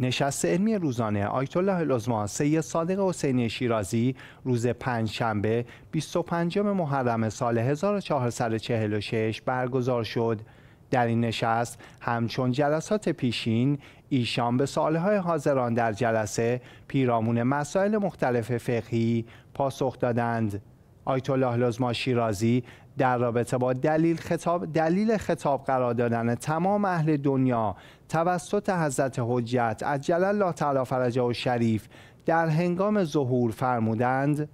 نشست علمی روزانه آیت الله العظما سید صادق حسینی شیرازی روز پنج شنبه 25 محرم سال 1446 برگزار شد در این نشست همچون جلسات پیشین ایشان به سالهای حاضران در جلسه پیرامون مسائل مختلف فقهی پاسخ دادند آیت الله لزما شیرازی در رابطه با دلیل خطاب دلیل خطاب قرار دادن تمام اهل دنیا توسط حضرت حجت عجل الله تعالی فرجه و شریف در هنگام ظهور فرمودند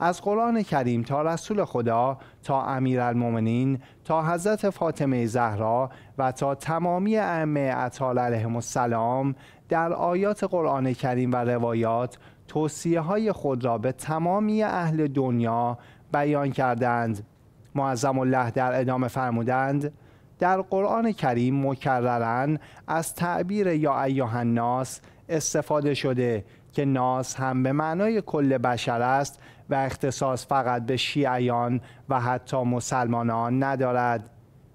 از قرآن کریم تا رسول خدا تا امیرالمؤمنین تا حضرت فاطمه زهرا و تا تمامی ائمه اطهار علیهم السلام در آیات قرآن کریم و روایات توصیه های خود را به تمامی اهل دنیا بیان کردند معظم الله در ادامه فرمودند در قرآن کریم مکررن از تعبیر یا ایها الناس استفاده شده که ناس هم به معنای کل بشر است و اختصاص فقط به شیعیان و حتی مسلمانان ندارد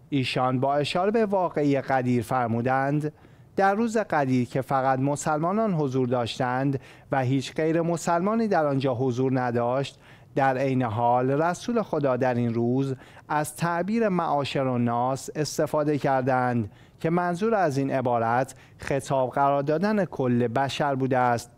ایشان با اشاره به واقعی قدیر فرمودند در روز قدیر که فقط مسلمانان حضور داشتند و هیچ غیر مسلمانی در آنجا حضور نداشت در عین حال رسول خدا در این روز از تعبیر معاشر و ناس استفاده کردند که منظور از این عبارت خطاب قرار دادن کل بشر بوده است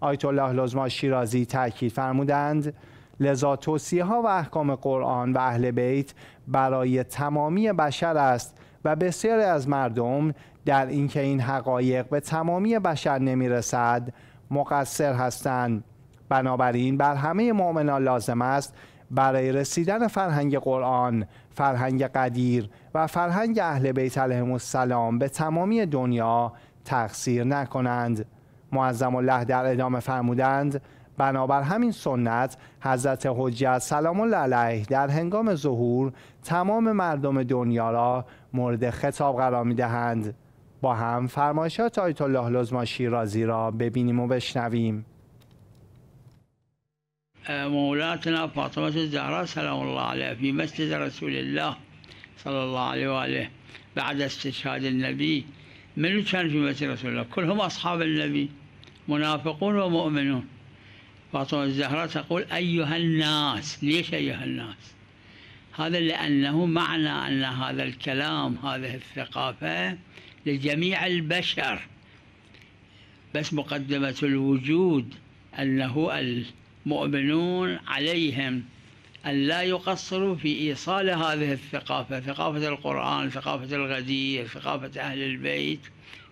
آیت الله لزما شیرازی تاکید فرمودند لذا توصیه ها و احکام قرآن و اهل بیت برای تمامی بشر است و بسیاری از مردم در اینکه این حقایق به تمامی بشر نمیرسد مقصر هستند بنابراین بر همه مؤمنان لازم است برای رسیدن فرهنگ قرآن، فرهنگ قدیر و فرهنگ اهل بیت علیهم السلام به تمامی دنیا تقصیر نکنند. معظم الله در ادامه فرمودند بنابر همین سنت حضرت حجت سلام الله علیه در هنگام ظهور تمام مردم دنیا را مورد خطاب قرار می دهند. با هم فرمایشات آیت الله لزما شیرازی را ببینیم و بشنویم مولاتنا فاطمه الزهراء سلام الله عليها في مسجد رسول الله صلى الله عليه واله بعد استشهاد النبي من كان في مسجد رسول الله كلهم اصحاب النبي منافقون ومؤمنون فاطمة الزهراء تقول أيها الناس ليش أيها الناس هذا لأنه معنى أن هذا الكلام هذه الثقافة لجميع البشر بس مقدمة الوجود أنه المؤمنون عليهم أن لا يقصروا في إيصال هذه الثقافة ثقافة القرآن ثقافة الغدير ثقافة أهل البيت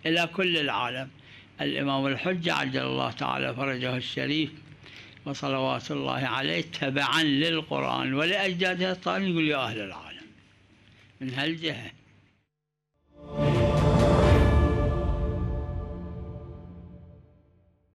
إلى كل العالم الإمام الحجة عجل الله تعالى فرجه الشريف وصلوات الله عليه تبعا للقرآن ولأجداده الطالب يقول يا أهل العالم من هالجهة